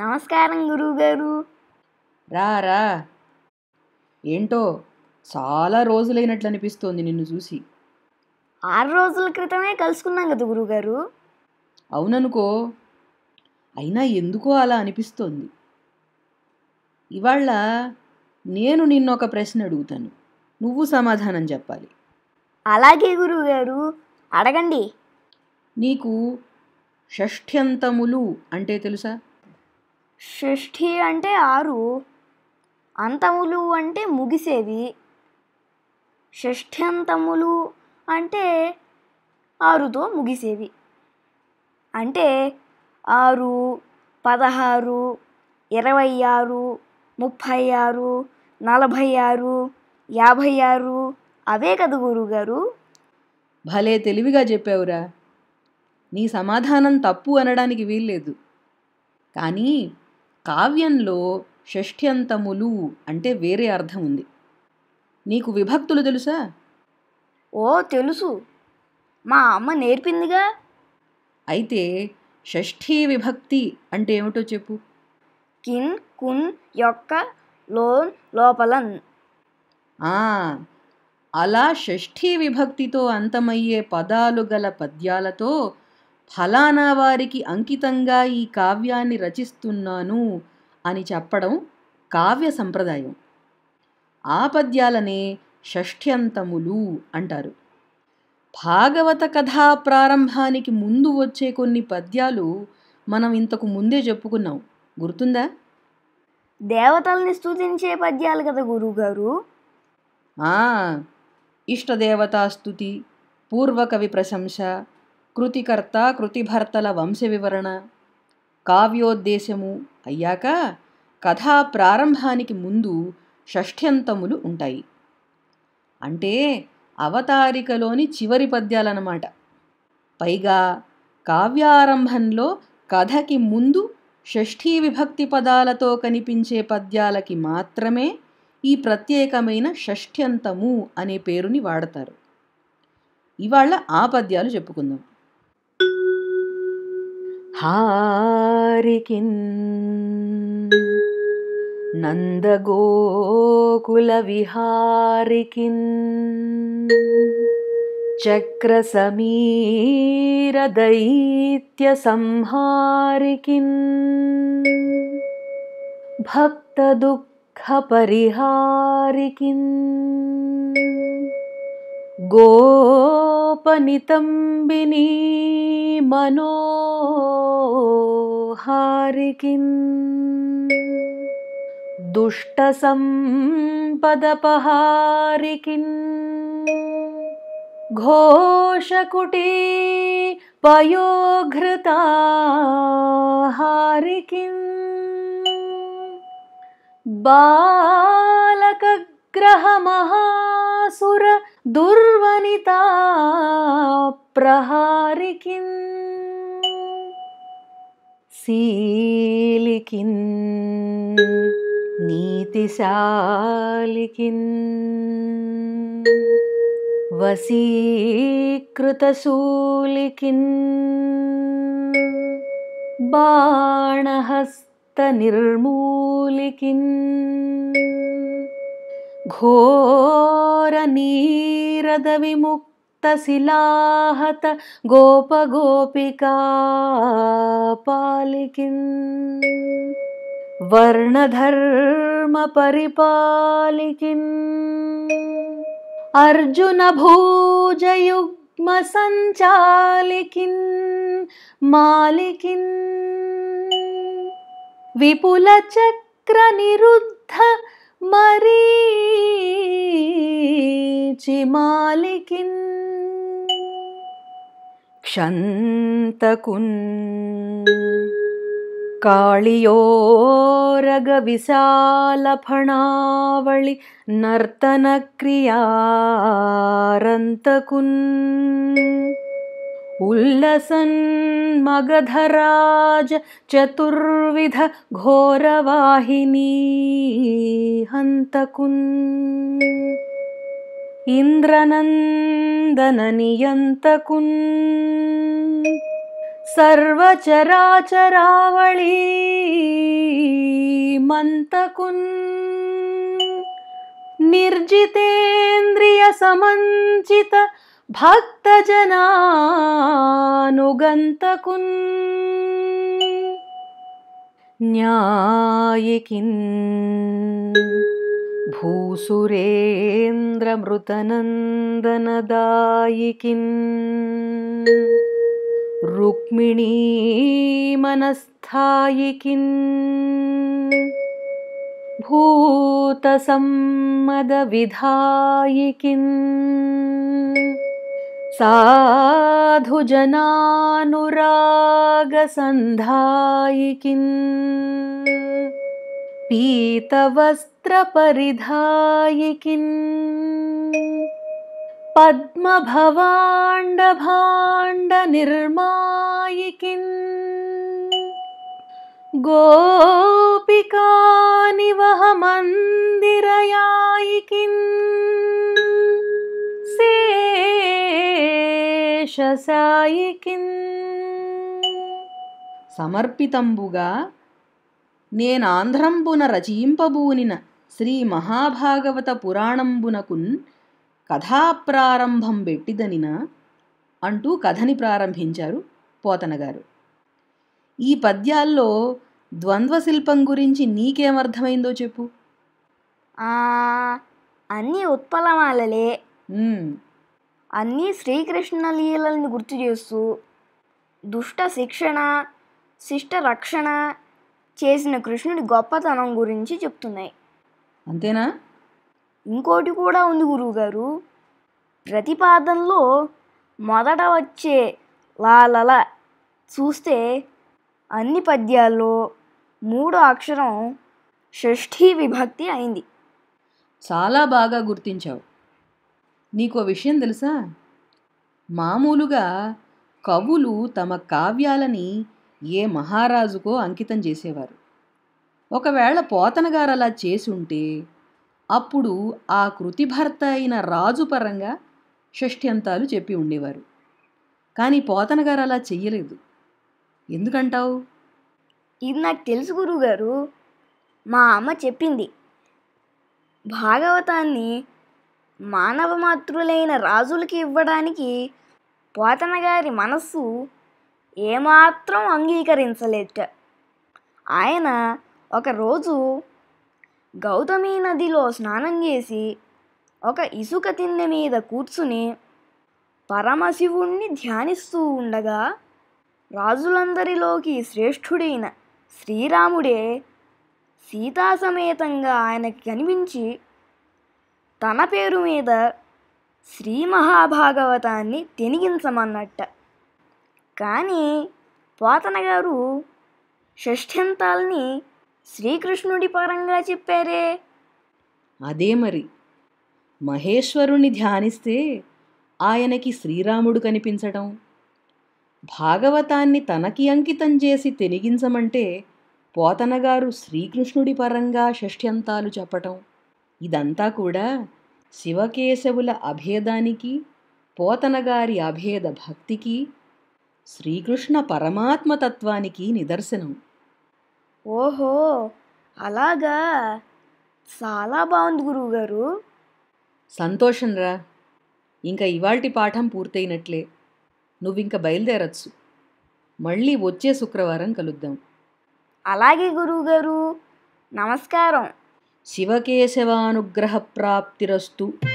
నమస్కారం గురువుగారు రా రా ఏంటో చాలా రోజులైనట్లు అనిపిస్తోంది నిన్ను చూసి ఆరు రోజుల క్రితమే కలుసుకున్నాం కదా గురువుగారు అవుననుకో అయినా ఎందుకో అలా అనిపిస్తోంది ఇవాళ నేను నిన్ను ఒక ప్రశ్న అడుగుతాను నువ్వు సమాధానం చెప్పాలి అలాగే గురువుగారు అడగండి నీకు షష్ఠ్యంతములు అంటే తెలుసా షష్ఠి అంటే ఆరు అంతములు అంటే ముగిసేవి షష్ఠ్యంతములు అంటే ఆరుతో ముగిసేవి అంటే ఆరు పదహారు ఇరవై ఆరు ముప్పై ఆరు నలభై ఆరు యాభై ఆరు అవే కదా గురుగారు భలే తెలివిగా చెప్పావురా నీ సమాధానం తప్పు అనడానికి వీల్లేదు కానీ కావ్యంలో షష్ఠ్యంతములు అంటే వేరే అర్థం ఉంది నీకు విభక్తులు తెలుసా ఓ తెలుసు మా అమ్మ నేర్పిందిగా అయితే షష్ఠీ విభక్తి అంటే ఏమిటో చెప్పు కిన్ కున్ యొక్క లోన్ లోపలన్ అలా షష్ఠీ విభక్తితో అంతమయ్యే పదాలు గల పద్యాలతో ఫలానా వారికి అంకితంగా ఈ కావ్యాన్ని రచిస్తున్నాను అని చెప్పడం కావ్య సంప్రదాయం ఆ పద్యాలనే షష్ఠ్యంతములు అంటారు భాగవత కథా ప్రారంభానికి ముందు వచ్చే కొన్ని పద్యాలు మనం ఇంతకు ముందే చెప్పుకున్నాం గుర్తుందా దేవతల్ని స్థుతించే పద్యాలు కదా గురువుగారు ఇష్టదేవతాస్తుతి పూర్వకవి ప్రశంస కృతికర్త కృతిభర్తల వంశ వివరణ కావ్యోద్దేశము అయ్యాక కథా ప్రారంభానికి ముందు షష్ఠ్యంతములు ఉంటాయి అంటే అవతారికలోని చివరి పద్యాలన్నమాట పైగా కావ్యారంభంలో కథకి ముందు షష్ఠీ విభక్తి పదాలతో కనిపించే పద్యాలకి మాత్రమే ఈ ప్రత్యేకమైన షష్ఠ్యంతము అనే పేరుని వాడతారు ఇవాళ ఆ పద్యాలు చెప్పుకుందాం हारिकिन् नन्दगोकुलविहारिकिन् चक्रसमीरदैत्यसंहारिकिन् भक्तदुःखपरिहारिकिन् गोपनितम्बिनी मनो हारिकिन् दुष्टसंपदपहारिकिन् घोषकुटीपयोधृताहारिकिन् बालकग्रहमहासुर दुर्वनिता प्रहारिकिन् सीलिकिन् नीतिशालिकिन् वसीकृतशूलिकिन् बाणहस्तनिर्मूलिकिन् घोरनीरदविमुक्तशिलाहत विमुक्तशिलाहत गोपगोपिका अर्जुनभोजयुग्मसञ्चालिकिन् मालिकिन् विपुलचक्रनिरुद्ध मरीचिमालिकिन् क्षन्तकुन् नर्तनक्रियारन्तकुन् उल्लसन्मगधराज चतुर्विध घोरवाहिनी हन्तकुन् इन्द्रनन्दननियन्तकुन् मन्तकुन् निर्जितेन्द्रियसमञ्चित न्यायिकिन् भूसुरेन्द्रमृतनन्दनदायिकिन् रुक्मिणीमनस्थायिकिन् भूतसम्मदविधायिकिन् भूतसम्मदविधायिकिन् साधुजनानुरागसन्धायिकीन् पीतवस्त्रपरिधायि किन् गोपिका సాయికిన్ సమర్పితంబుగా నేనాంధ్రంబున రచయింపబూనిన శ్రీ మహాభాగవత పురాణంబునకున్ కథాప్రారంభం పెట్టిదనిన అంటూ కథని ప్రారంభించారు పోతనగారు ఈ పద్యాల్లో ద్వంద్వ శిల్పం గురించి నీకేమర్థమైందో చెప్పు అన్నీ ఉత్పలమాలలే అన్నీ శ్రీకృష్ణ లీలల్ని గుర్తు చేస్తూ దుష్ట శిక్షణ శిష్ట రక్షణ చేసిన కృష్ణుడి గొప్పతనం గురించి చెప్తున్నాయి అంతేనా ఇంకోటి కూడా ఉంది గురువుగారు ప్రతిపాదనలో మొదట వచ్చే లాలల చూస్తే అన్ని పద్యాల్లో మూడో అక్షరం షష్ఠీ విభక్తి అయింది చాలా బాగా గుర్తించావు నీకో విషయం తెలుసా మామూలుగా కవులు తమ కావ్యాలని ఏ మహారాజుకో అంకితం చేసేవారు ఒకవేళ పోతనగారు అలా చేసి ఉంటే అప్పుడు ఆ కృతి భర్త అయిన రాజు పరంగా షష్ఠ్యంతాలు చెప్పి ఉండేవారు కానీ పోతనగారు అలా చెయ్యలేదు ఎందుకంటావు ఇది నాకు తెలుసు గురువుగారు మా అమ్మ చెప్పింది భాగవతాన్ని మానవ మాతృలైన రాజులకి ఇవ్వడానికి పోతనగారి మనస్సు ఏమాత్రం అంగీకరించలేట ఆయన ఒకరోజు గౌతమి నదిలో స్నానం చేసి ఒక ఇసుక తిందె మీద కూర్చుని పరమశివుణ్ణి ధ్యానిస్తూ ఉండగా రాజులందరిలోకి శ్రేష్ఠుడైన శ్రీరాముడే సీతాసమేతంగా ఆయనకి కనిపించి తన పేరు మీద శ్రీ మహాభాగవతాన్ని తెనిగించమన్నట్ట కానీ పోతన గారు షష్ఠ్యంతాల్ని శ్రీకృష్ణుడి పరంగా చెప్పారే అదే మరి మహేశ్వరుణ్ణి ధ్యానిస్తే ఆయనకి శ్రీరాముడు కనిపించడం భాగవతాన్ని తనకి అంకితం చేసి తెనిగించమంటే పోతనగారు శ్రీకృష్ణుడి పరంగా షష్ఠ్యంతాలు చెప్పటం ఇదంతా కూడా శివకేశవుల అభేదానికి పోతనగారి అభేద భక్తికి శ్రీకృష్ణ పరమాత్మతత్వానికి నిదర్శనం ఓహో అలాగా చాలా బాగుంది గురువుగారు సంతోషం రా ఇంకా ఇవాల్టి పాఠం పూర్తయినట్లే నువ్వింక బయలుదేరచ్చు మళ్ళీ వచ్చే శుక్రవారం కలుద్దాం అలాగే గురువుగారు నమస్కారం ಶಿವಕೇಶವಾನುಗ್ರಹಪ್ರಾಪ್ತಿರಸ್ತು